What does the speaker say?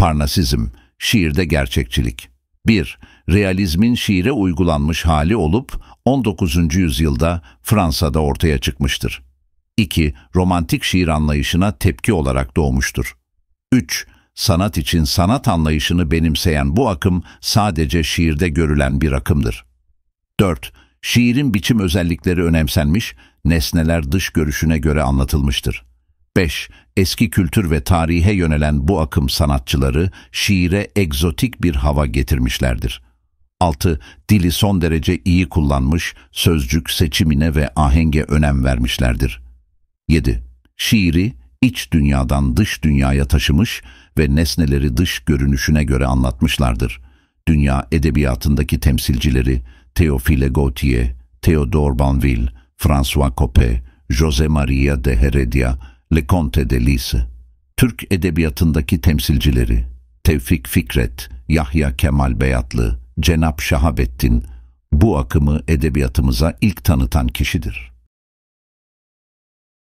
Parnasizm, şiirde gerçekçilik. 1. Realizmin şiire uygulanmış hali olup 19. yüzyılda Fransa'da ortaya çıkmıştır. 2. Romantik şiir anlayışına tepki olarak doğmuştur. 3. Sanat için sanat anlayışını benimseyen bu akım sadece şiirde görülen bir akımdır. 4. Şiirin biçim özellikleri önemsenmiş, nesneler dış görüşüne göre anlatılmıştır. 5. Eski kültür ve tarihe yönelen bu akım sanatçıları şiire egzotik bir hava getirmişlerdir. 6. Dili son derece iyi kullanmış, sözcük seçimine ve ahenge önem vermişlerdir. 7. Şiiri iç dünyadan dış dünyaya taşımış ve nesneleri dış görünüşüne göre anlatmışlardır. Dünya edebiyatındaki temsilcileri Théophile Gautier, Theodore Banville, François Coppée, José María de Heredia, Leconte de Lise, Türk edebiyatındaki temsilcileri Tevfik Fikret, Yahya Kemal Beyatlı, Cenap Şahabettin bu akımı edebiyatımıza ilk tanıtan kişidir.